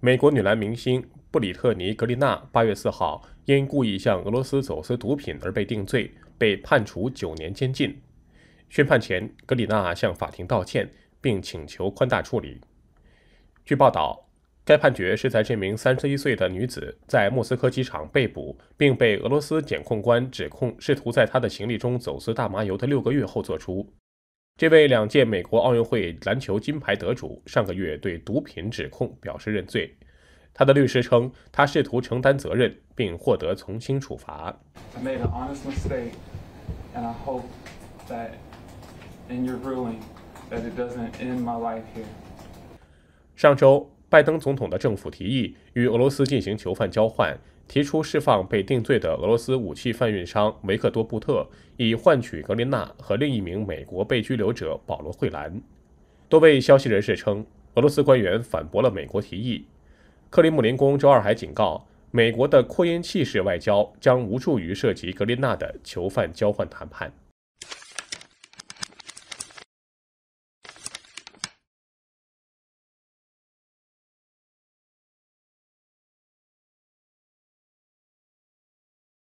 美国女篮明星布里特尼·格里娜八月四号因故意向俄罗斯走私毒品而被定罪，被判处九年监禁。宣判前，格里娜向法庭道歉，并请求宽大处理。据报道，该判决是在这名三十一岁的女子在莫斯科机场被捕，并被俄罗斯检控官指控试图在她的行李中走私大麻油的六个月后作出。这位两届美国奥运会篮球金牌得主上个月对毒品指控表示认罪。他的律师称，他试图承担责任并获得从轻处罚。上周。拜登总统的政府提议与俄罗斯进行囚犯交换，提出释放被定罪的俄罗斯武器贩运商维克多·布特，以换取格林纳和另一名美国被拘留者保罗·惠兰。多位消息人士称，俄罗斯官员反驳了美国提议。克里姆林宫周二还警告，美国的扩音器式外交将无助于涉及格林纳的囚犯交换谈判。